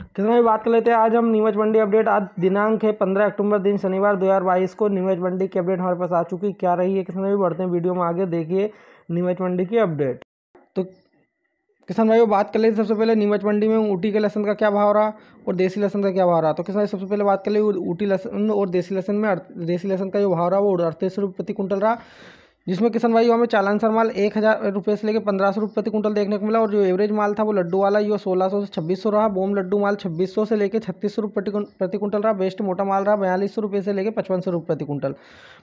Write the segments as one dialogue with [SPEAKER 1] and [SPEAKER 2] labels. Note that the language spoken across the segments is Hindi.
[SPEAKER 1] किसान भाई बात कर लेते हैं आज हम नीमच मंडी अपडेट आज दिनांक है पंद्रह अक्टूबर दिन शनिवार दो हज़ार बाईस को नीमच मंडी की अपडेट हमारे पास आ चुकी है क्या रही है किसान भाई बढ़ते हैं वीडियो में आगे देखिए नीमच मंडी की अपडेट तो किसान भाई बात कर लेते सबसे पहले नीमच मंडी में ऊटी के लहसन का क्या भाव रहा और देसी लहसन का क्या भाव रहा तो किसान भाई सबसे पहले बात कर ले ऊटी लहसन और देसी लहसन में देसी लहसन का जो भाव रहा वो अड़तीस रुपये प्रति कुंटल रहा जिसमें किसान भाई हमें चालान सर माल एक हज़ार रुपये से लेकर पंद्रह सौ रुपये तक कुंटल देखने को मिला और जो एवरेज माल था वो लड्डू वाला यो सोलह सौ से छब्बीस सौ रहा बोम लड्डू माल छब्बीस सौ से लेकर छत्तीस सौ रुपये प्रति कुंटल रहा बेस्ट मोटा माल रहा बयालीस सौ रुपये से लेकर पचपन सौ रुपये प्रति कुंटल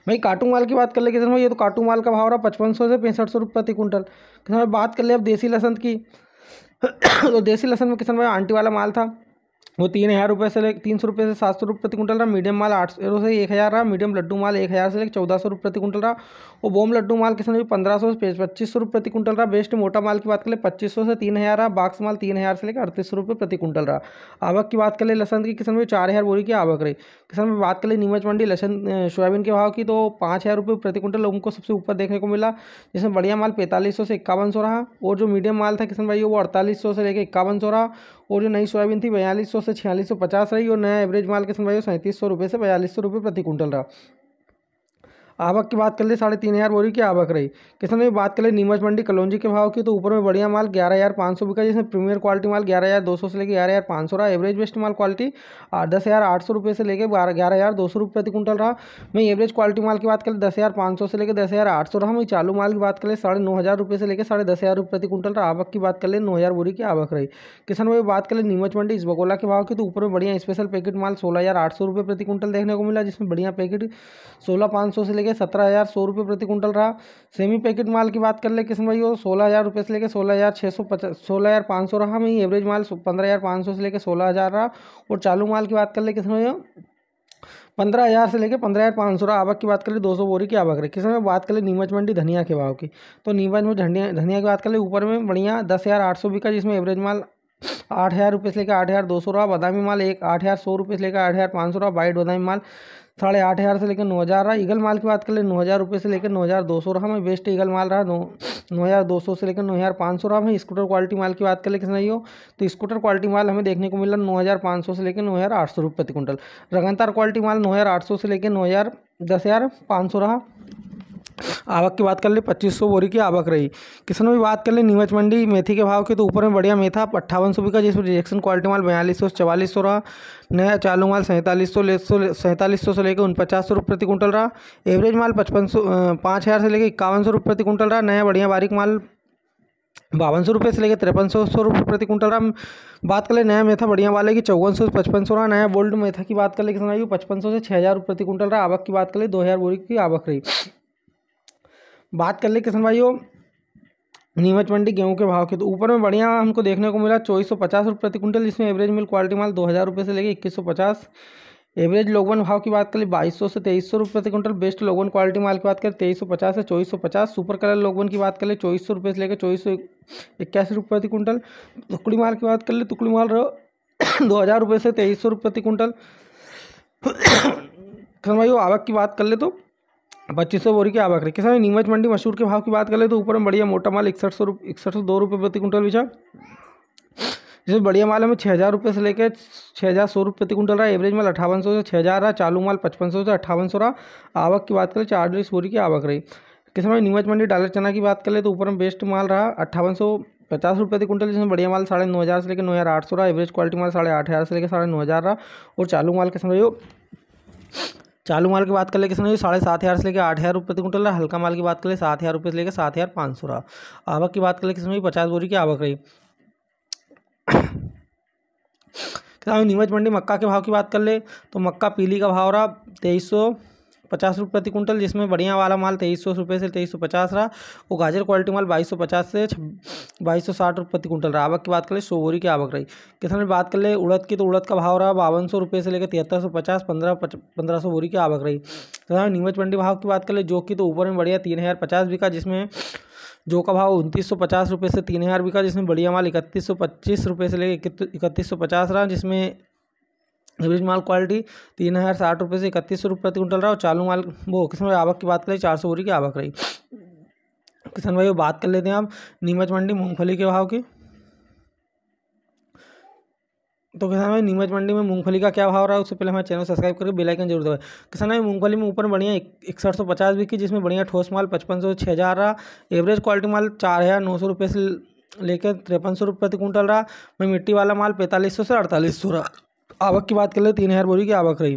[SPEAKER 1] भाई काटू माल की बात कर ले किसान भाई ये तो काटू माल का भाव रहा पचपन सौ से पैंसठ सौ रुपये प्रति कुंटल किसान भाई बात कर ले अब देसी लसन की तो देसी लसन में किसान भाई आंटी वाला माल था वो तीन हज़ार रुपये से ले तीन सौ रुपये से सात सौ रुपये प्रति क्विंटल रहा मीडियम माल आठ सौ से तो एक हज़ार रहा मीडियम लड्डू माल एक हज़ार से लेकर चौदह सौ रुपये प्रति क्विंटल रहा और बोम लड्डू माल किसान भी पंद्रह सौ से पच्चीस सौ रुपये प्रति क्विंटल रहा बेस्ट मोटा माल की बात करें पच्चीस सौ से तीन हज़ार रहा बाक्स माल तीन हज़ार से लेकर अड़तीस सौ रुपये प्रति क्विंटल रहा आवक की बात करें लसन की किसान भी चार हज़ार बोरी की आवक रही किसान भी बात करें नीमच मंडी लसन सोयाबीन के भाव की तो पाँच हज़ार रुपये प्रति क्विंटल को सबसे ऊपर देखने को मिला जिसमें बढ़िया माल पैंतालीस सौ से इक्यावन सौ रहा और जो मीडियम माल था किसान भाई वो अड़तालीस सौ से लेकर इक्यावन सौ रहा और जो नई सोयाबीन थी बयालीस सौ से छियालीस सौ पचास रही और नया एवरेज माल के समय सैंतीस सौ रुपये से बयालीस सौ रुपये प्रति क्विंटल रहा आवक की बात कर ले साढ़े तीन हज़ार बोरी की आवक रही किसान भाई बात कर ले नीमच मंडी कलौजी के भाव की तो ऊपर में बढ़िया माल ग्यारह हज़ार पाँच सौ बिका जिसमें प्रीमियर क्वालिटी माल ग्यारह हज़ार दो सौ से लेकर ग्यारह हज़ार पाँच सौ रहा एवरेज बेस्ट माल क्वालिटी दस हज़ार आठ सौ रुपये से लेकर बारह ग्यारह हज़ार दो सौ रुपये प्रति क्विंटल रहा मैं एवरेज क्वालिटी माल की बात करें दस हज़ार पाँच सौ से लेकर दस हज़ार आठ सौ रहा मैं चालू माल की बात करें साढ़े नौ हज़ार रुपये से लेकर साढ़े दस हज़ार रुपये प्रति क्विंटल रहा आवक की बात कर ले नौ हज़ार बोरी की आवक रही किसान भाई बात कर ले नीमच मंडी इस बगोला के भाव की तो ऊपर में बढ़िया स्पेशल पैकेट माल सोलह हज़ार आठ सौ रुपये प्रति क्विंटल देखने को मिला जिसमें बढ़िया पैकेट सोलह पाँच सौ से लेकर लेके सत्रह हज़ार सौ रुपये प्रति कुंटल रहा सेमी पैकेट माल की बात कर ले किसान हो सोलह हज़ार रुपये से लेकर सोलह हज़ार छः सौ पचास सोलह हज़ार पाँच सौ रहा वहीं एवरेज माल पंद्रह हज़ार पाँच सौ से लेकर सोलह हज़ार रहा और चालू माल की बात कर ले किसान भाइयों पंद्रह हज़ार से लेकर पंद्रह हज़ार पाँच सौ आवक की बात करें दो सौ बोरी की आवक रखी इसमें बात करें नीमच मंडी धनिया के भाव की तो नीमच में धनिया धनिया की बात करें ऊपर में बढ़िया दस हज़ार आठ सौ बिका जिसमें एवरेज माल आठ हज़ार रुपये से लेकर आठ हज़ार दो सौ रहा बादामी माल एक आठ हज़ार सौ रुपये से लेकर आठ हज़ार पाँच सौ रहा बाइट बदामी माल साढ़े आठ हज़ार से लेकर नौ हज़ार रहा ईगल माल की बात कर ले नौ हज़ार रुपये से लेकर नौ हज़ार दो सौ रहा मैं बेस्ट ईगल माल रहा नौ नौ हज़ार दो सौ से लेकर नौ हज़ार पाँच सौ रहा मैं स्कूटर क्वालिटी माल की बात कर ले किसान हो तो स्कूटर क्वालिटी माल हमें देखने को मिला नौ हज़ार पाँच सौ से लेकर नौ हज़ार आठ सौ रुपये प्रति क्विंटल रगनतार क्वालिटी माल नौ हज़ार आठ सौ से लेकर नौ हज़ार दस हज़ार पाँच सौ रहा आवक की बात कर ले पच्चीस सौ बोरी की आवक रही किसानों की बात कर ले नीमच मंडी मेथी के भाव के तो ऊपर में बढ़िया मेथा अट्ठावन सौ का जिसमें रिजेक्शन क्वालिटी माल बयालीस सौ चवालीस सौ रहा नया चालू माल सैंतालीस सौ ले सौ सैंतालीस सौ से लेकर उनपचास सौ रुपये प्रति कुंटल रहा एवरेज माल पचपन सौ पाँच हज़ार से लेकर इक्यावन सौ रुपये प्रति कुंटल रहा नया बढ़िया बारीक माल बावन सौ रुपये से लेकर तिरपन सौ सौ रुपये प्रति कुंटल रहा बात कर ले नया मेथा बढ़िया वाले की चौवन सौ पचपन सौ रहा नया बोल्ड मेथा की बात कर ले किसान पचपन सौ से छः हज़ार रुपये प्रति कुंटल रहा आवक की बात कर ले दो हज़ार बोरी की आवक रही बात कर ले किसान भाइयों नीमच मंडी गेहूं के भाव के तो ऊपर में बढ़िया हमको देखने को मिला चौबीस सौ पचास रुपये प्रति क्विंटल जिसमें एवरेज मिल क्वालिटी माल दो हज़ार रुपये से लेके इक्कीस सौ पचास एवरेज लोगवन भाव की बात करें बाईस सौ से तेईस सौ रुपये प्रति क्विंटल बेस्ट लोगवन क्वालिटी माल की बात करें तेईस सौ पचास से चौबीस सौ पचास सुपर कलर लोगवन की बात करें चौबीस सौ रुपये से लेकर चौबीस सौ इक्यासी रुपये प्रति क्विंटल टुकड़ी माल की बात कर ले टुकड़ी माल दो हज़ार रुपये से तेईस सौ रुपये प्रति क्विंटल खनवाई आवक की बात कर ले तो पच्चीस सौ बोरी की आवक रही किसान नीमच मंडी मशहूर के भाव की बात करें तो ऊपर में बढ़िया मोटा माल इकसठ सौ इकसठ सौ दो रुपये प्रति कुंटल बिछा जैसे बढ़िया माल हमें छः हज़ार रुपये से लेकर छः हज़ार सौ रुपये प्रति कुंटल रहा एवरेज माल अठावन सौ से छः हज़ार रहा चालू माल पचपन सौ से अट्ठावन सौ रहा आवक की बात करें चालीस बोरी की आवक रही किसान नीमच मंडी डालर चना की बात करें तो ऊपर में बेस्ट माल रहा अट्ठावन सौ पचास रुपये प्रति कुंटल जिसमें बढ़िया माल साढ़े नौ हज़ार से लेकर नौ हज़ार आठ सौ रहा एवरेज क्वालिटी माल साढ़े आठ हज़ार से लेकर साढ़े नौ हज़ार रहा और चालू माल किसान भाई चालू माल की बात कर ले किसान साढ़े सात हज़ार से लेकर आठ हज़ार रुपये क्विंटल रहा हल्का माल की बात कर ले सात हज़ार रुपये से लेकर सात हज़ार पाँच सौ रहा आवक की बात कर ले किसान पचास बोरी की आवक रही किसान नीमच मंडी मक्का के भाव की बात कर ले तो मक्का पीली का भाव रहा तेईस सौ पचास रुपये प्रति कुंटल जिसमें बढ़िया वाला माल तेईस सौ रुपये से तेईस सौ पचास रहा और गाजर क्वालिटी माल बाईस सौ पचास से बाईस सौ साठ रुपये प्रति कुंटल रहा आवक की बात करें सौ बोरी की आवक रही किसान में बात कर ले उड़द की तो उड़द का भाव रहा बावन सौ रुपये से लेकर तिहत्तर सौ पचास पंद्रह पंद्रह सौ बोरी की आवक रही तथा तो नीमच मंडी भाव की बात कर ले जो की तो ऊपर में बढ़िया तीन हज़ार पचास बिका जिसमें जो का भाव उनतीस सौ पचास रुपये से तीन हज़ार बिका जिसमें बढ़िया माल इकतीस सौ पच्चीस रुपये से लेकर इकतीस सौ पचास रहा जिसमें एवरेज माल क्वालिटी तीन हज़ार साठ रुपये से इकतीस सौ रुपये प्रति क्विंटल रहा और चालू माल वो किसान भाई आवक की बात करें चार सौ बोरी की आवक रही किसान भाई वो बात कर लेते हैं आप नीमच मंडी मूंगफली के भाव की तो किसान भाई नीमच मंडी में मूंगफली का क्या भाव रहा है उससे पहले हमारे चैनल सब्सक्राइब करके बेल आइकन जरूर दबाएं किसान भाई मूंगफली में ऊपर बढ़िया इकसठ सौ पचास बिकी जिसमें बढ़िया ठोस माल पचपन सौ छः हज़ार रहा एवरेज क्वालिटी माल चार हज़ार नौ सौ रुपये से लेकर तिरपन सौ रुपये प्रति क्विंटल रहा मैं मिट्टी वाला माल पैंतालीस सौ से अड़तालीस सौ रहा आवक की बात कर ले तीन हज़ार बोरी की आवक रही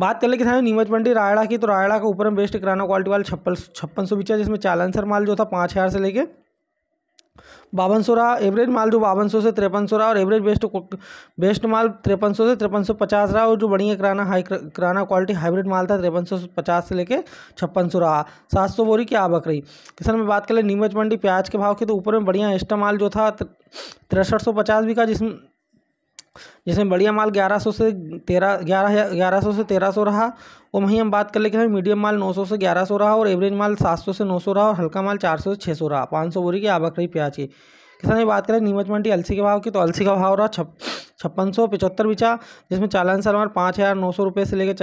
[SPEAKER 1] बात कर ले किसान नीमच मंडी रायड़ा की तो रायड़ा का ऊपर में बेस्ट किराना क्वालिटी वाले छप्पन छप्पन सौ बिचा जिसमें चालानसर माल जो था पाँच हज़ार से लेके बावन सौ रहा एवरेज माल जो बावन सौ से तिरपन सौ रहा और एवरेज बेस्ट बेस्ट माल तिरपन सौ से तिरपन सौ पचास रहा और जो बढ़िया किराना हाई किराना क्वालिटी हाइब्रिड माल था तिरपन सौ पचास से लेके छप्पन सौ रहा सात सौ बोरी की आवक रही किसान में बात कर ले नीमच मंडी प्याज के भाव के तो ऊपर में बढ़िया एस्टा माल जो था तिरसठ सौ पचास भी का जिसमें जिसमें बढ़िया माल ग्यारह सौ से तेरह ग्यारह ग्यारह सौ से तेरह सौ रहा और वहीं हम बात कर लेकर मीडियम माल नौ सौ से ग्यारह सौ रहा और एवरेज माल सात सौ से नौ सौ रहा और हल्का माल चार सौ से छः सौ रहा पाँच सौ बोरी की आबाकरी प्याज की किसान ये बात करें नीमच मंडी अलसी के भाव की तो अलसी का भाव रहा छप छप्पन सौ पिचहत्तर बिचा जिसमें चालान सलवार पाँच हज़ार नौ सौ रुपये से लेकर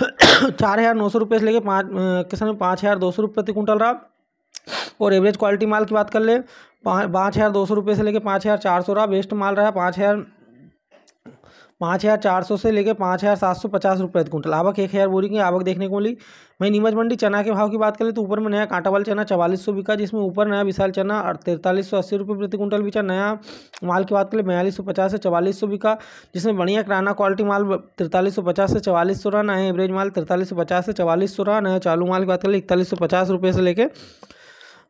[SPEAKER 1] चार हज़ार नौ सौ रुपये से लेकर पाँच किसान पाँच हज़ार दो सौ रुपये प्रति कुंटल रहा और एवरेज क्वालिटी माल की बात कर ले पाँच हज़ार दो सौ रुपये से लेकर पाँच हज़ार चार सौ रहा बेस्ट माल रहा पाँच हज़ार पाँच हज़ार चार सौ से लेके पाँच हज़ार सात सौ पचास रुपये क्विंटल आवक एक हज़ार बोरी की आवक देखने को मिली वहीं नीमच मंडी चना के भाव की बात करें तो ऊपर में नया कांटा वाला चना चवालीस सौ बिका जिसमें ऊपर नया विशाल चना तैंतालीस सौ अस्सी रुपये प्रति क्विंटल बिका नया माल की बात करें बयालीस सौ पचास से चवालीस सौ बिका जिसमें बढ़िया किराना क्वालिटी माल तिरतालीस सौ पचास से चवालीस सौ रहा नया एवरेज माल तिरतालीस सौ पचास से चवालीस सौ रहा नया चालू माल की बात करें इकतालीस सौ पचास रुपये से लेकर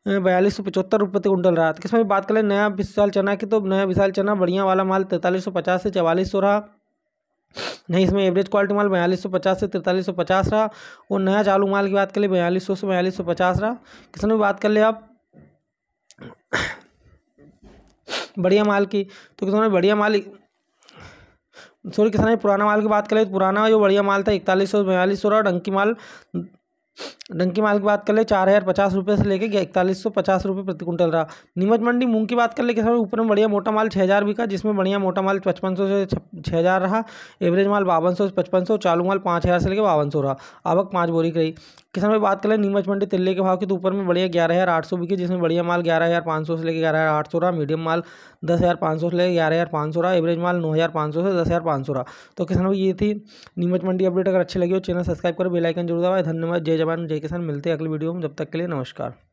[SPEAKER 1] बयालीस सौ पचहत्तर रुपये तक कुंटल रहा तो किसमें बात करें नया विशाल चना की तो नया विशाल चना बढ़िया वाला माल तैंतालीस सौ पचास से चवालीस सौ रहा नहीं इसमें एवरेज क्वालिटी माल बयालीस सौ पचास से तिरतालीस सौ पचास रहा और नया चालू माल की बात कर लें बयालीस सौ से बयालीस सौ पचास रहा किसने भी बात कर ले आप बढ़िया माल की तो किसान बढ़िया माल सॉरी किसान पुराना माल की बात करें तो पुराना जो बढ़िया माल था इकतालीस सौ बयालीस सौ रहा डंकी माल डंकी माल की बात कर ले चार हज़ार पचास रुपये से लेकर इकतालीस सौ पचास रुपये प्रति क्विंटल रहा नीमच मंडी मूंग की बात कर ले कि सर ऊपर में बढ़िया मोटा माल छः हज़ार बिका जिसमें बढ़िया मोटा माल पचपन सौ से छः हज़ार रहा एवरेज माल बावन सौ से पचपन सौ चालू माल पाँच हज़ार से लेकर बावन सौ रहा आवक पाँच बोरी करी किसान भाई बात कर ले नीमच मंडी तिल्ले के भाव की तो ऊपर में बढ़िया ग्यारह हज़ार आठ सौ बिके जिसमें बढ़िया माल ग्यारह हज़ार पाँच सौ से लेकर ग्यारह हज़ार आठ सौ रहा मीडियम माल दस हज़ार पाँच सौ से लेकर ग्यारह हज़ार पाँच सौ रहा एवरेज माल नौ हज़ार पाँच सौ से दस हज़ार पाँच सौ रहा तो किसान भाई ये थी नीमच मंडी अपडेट अगर अच्छी लगी हो चैनल सब्सक्राइब करो बेलाइकन जरूर दबाए धन्यवाद जय जवाब बारे में जय किसान मिलते हैं अगले वीडियो में जब तक के लिए नमस्कार